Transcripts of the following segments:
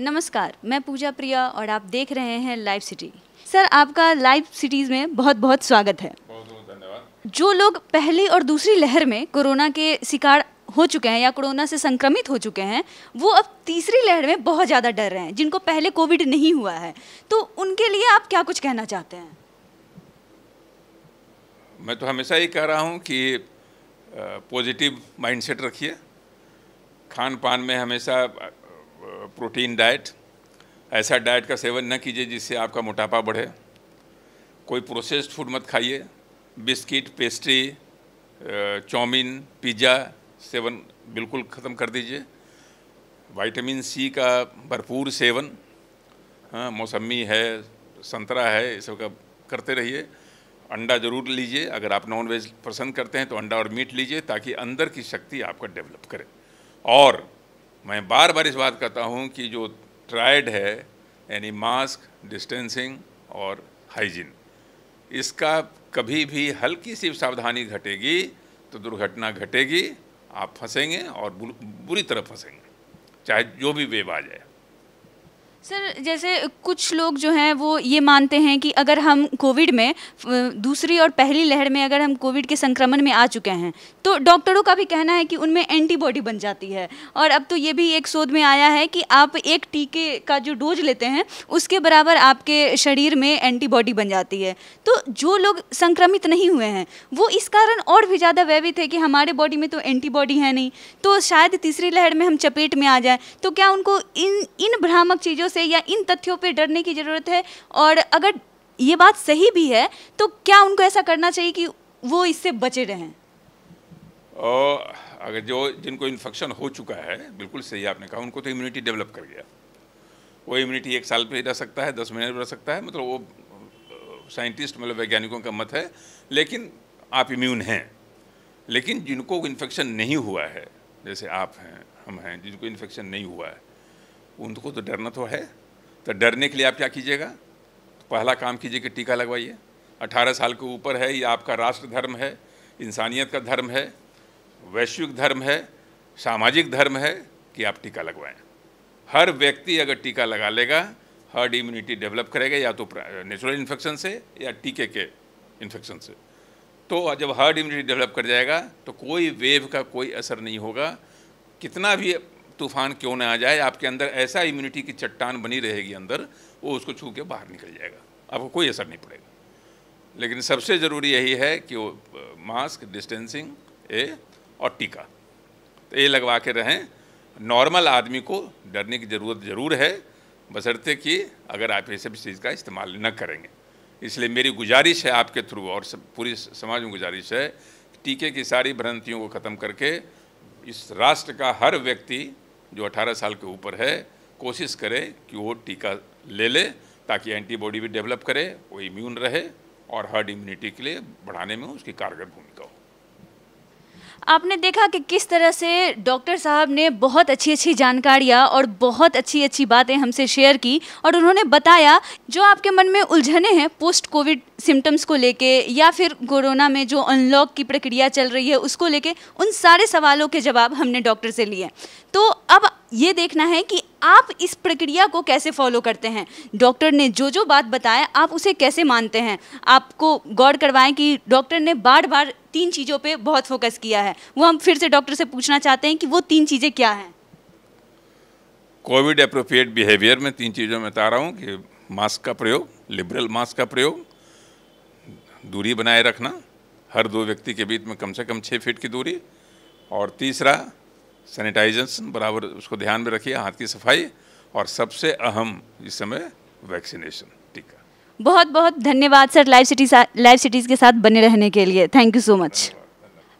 नमस्कार मैं पूजा प्रिया और आप देख रहे हैं लाइव सिटी सर आपका लाइव सिटीज़ में बहुत बहुत स्वागत है बहुत बहुत धन्यवाद जो लोग पहली और दूसरी लहर में कोरोना के शिकार हो चुके हैं या कोरोना से संक्रमित हो चुके हैं वो अब तीसरी लहर में बहुत ज़्यादा डर रहे हैं जिनको पहले कोविड नहीं हुआ है तो उनके लिए आप क्या कुछ कहना चाहते हैं मैं तो हमेशा ही कह रहा हूँ कि पॉजिटिव माइंडसेट रखिए खान पान में हमेशा प्रोटीन डाइट ऐसा डाइट का सेवन न कीजिए जिससे आपका मोटापा बढ़े कोई प्रोसेस्ड फूड मत खाइए बिस्किट पेस्ट्री चाउमीन पिज़्ज़ा सेवन बिल्कुल ख़त्म कर दीजिए विटामिन सी का भरपूर सेवन हाँ मौसमी है संतरा है ये सब का करते रहिए अंडा ज़रूर लीजिए अगर आप नॉन वेज पसंद करते हैं तो अंडा और मीट लीजिए ताकि अंदर की शक्ति आपका डेवलप करे और मैं बार बार इस बात कहता हूँ कि जो ट्राइड है यानी मास्क डिस्टेंसिंग और हाइजीन इसका कभी भी हल्की सी सावधानी घटेगी तो दुर्घटना घटेगी आप फंसेंगे और बुरी तरह फंसेंगे चाहे जो भी वेब आ जाए सर जैसे कुछ लोग जो हैं वो ये मानते हैं कि अगर हम कोविड में दूसरी और पहली लहर में अगर हम कोविड के संक्रमण में आ चुके हैं तो डॉक्टरों का भी कहना है कि उनमें एंटीबॉडी बन जाती है और अब तो ये भी एक शोध में आया है कि आप एक टीके का जो डोज लेते हैं उसके बराबर आपके शरीर में एंटीबॉडी बन जाती है तो जो लोग संक्रमित नहीं हुए हैं वो इस कारण और भी ज़्यादा वैवित है कि हमारे बॉडी में तो एंटीबॉडी है नहीं तो शायद तीसरी लहर में हम चपेट में आ जाए तो क्या उनको इन इन भ्रामक चीज़ों से से या इन तथ्यों पर डरने की ज़रूरत है और अगर ये बात सही भी है तो क्या उनको ऐसा करना चाहिए कि वो इससे बचे रहें अगर जो जिनको इन्फेक्शन हो चुका है बिल्कुल सही आपने कहा उनको तो इम्यूनिटी डेवलप कर गया वो इम्यूनिटी एक साल पे रह सकता है दस महीने पर रह सकता है मतलब वो साइंटिस्ट मतलब वैज्ञानिकों का मत है लेकिन आप इम्यून हैं लेकिन जिनको इन्फेक्शन नहीं हुआ है जैसे आप हैं हम हैं जिनको इन्फेक्शन नहीं हुआ है उनको तो डरना तो है तो डरने के लिए आप क्या कीजिएगा तो पहला काम कीजिए कि टीका लगवाइए 18 साल के ऊपर है ये आपका राष्ट्र धर्म है इंसानियत का धर्म है वैश्विक धर्म है सामाजिक धर्म है कि आप टीका लगवाएं हर व्यक्ति अगर टीका लगा लेगा हर्ड इम्यूनिटी डेवलप करेगा या तो नेचुरल इन्फेक्शन से या टीके के इन्फेक्शन से तो जब हर्ड इम्यूनिटी डेवलप कर जाएगा तो कोई वेव का कोई असर नहीं होगा कितना भी तूफान क्यों ना आ जाए आपके अंदर ऐसा इम्यूनिटी की चट्टान बनी रहेगी अंदर वो उसको छू के बाहर निकल जाएगा आपको कोई असर नहीं पड़ेगा लेकिन सबसे ज़रूरी यही है कि वो मास्क डिस्टेंसिंग ए और टीका तो ये लगवा के रहें नॉर्मल आदमी को डरने की ज़रूरत ज़रूर है बसरते कि अगर आप ये सब चीज़ का इस्तेमाल न करेंगे इसलिए मेरी गुजारिश है आपके थ्रू और सब पूरी समाज में गुजारिश है टीके की सारी भ्रांतियों को ख़त्म करके इस राष्ट्र का हर व्यक्ति जो 18 साल के ऊपर है कोशिश करें कि वो टीका ले ले ताकि एंटीबॉडी भी डेवलप करे वो इम्यून रहे और हर्ड इम्यूनिटी के लिए बढ़ाने में उसकी कारगर भूमिका आपने देखा कि किस तरह से डॉक्टर साहब ने बहुत अच्छी अच्छी जानकारियाँ और बहुत अच्छी अच्छी बातें हमसे शेयर की और उन्होंने बताया जो आपके मन में उलझने हैं पोस्ट कोविड सिम्टम्स को लेके या फिर कोरोना में जो अनलॉक की प्रक्रिया चल रही है उसको लेके उन सारे सवालों के जवाब हमने डॉक्टर से लिए तो अब ये देखना है कि आप इस प्रक्रिया को कैसे फॉलो करते हैं डॉक्टर ने जो जो बात बताया आप उसे कैसे मानते हैं आपको गौर करवाएं कि डॉक्टर ने बार बार तीन चीज़ों पे बहुत फोकस किया है वो हम फिर से डॉक्टर से पूछना चाहते हैं कि वो तीन चीज़ें क्या हैं कोविड अप्रोप्रिएट बिहेवियर में तीन चीज़ों में बता रहा हूँ कि मास्क का प्रयोग लिबरल मास्क का प्रयोग दूरी बनाए रखना हर दो व्यक्ति के बीच में कम से कम छः फीट की दूरी और तीसरा सैनिटाइजेशन बराबर उसको ध्यान में रखिए हाथ की सफाई और सबसे अहम इस समय वैक्सीनेशन बहुत बहुत धन्यवाद sir live city live cities के साथ बने रहने के लिए थैंक यू सो मच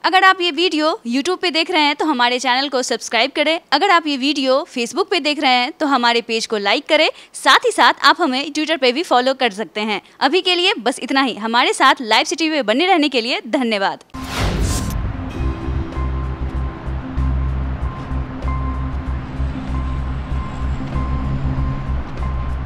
अगर आप ये वीडियो YouTube पे देख रहे हैं तो हमारे चैनल को सब्सक्राइब करें अगर आप ये वीडियो Facebook पे देख रहे हैं तो हमारे पेज को लाइक करें साथ ही साथ आप हमें Twitter पे भी फॉलो कर सकते हैं अभी के लिए बस इतना ही हमारे साथ लाइव सिटी में बने रहने के लिए धन्यवाद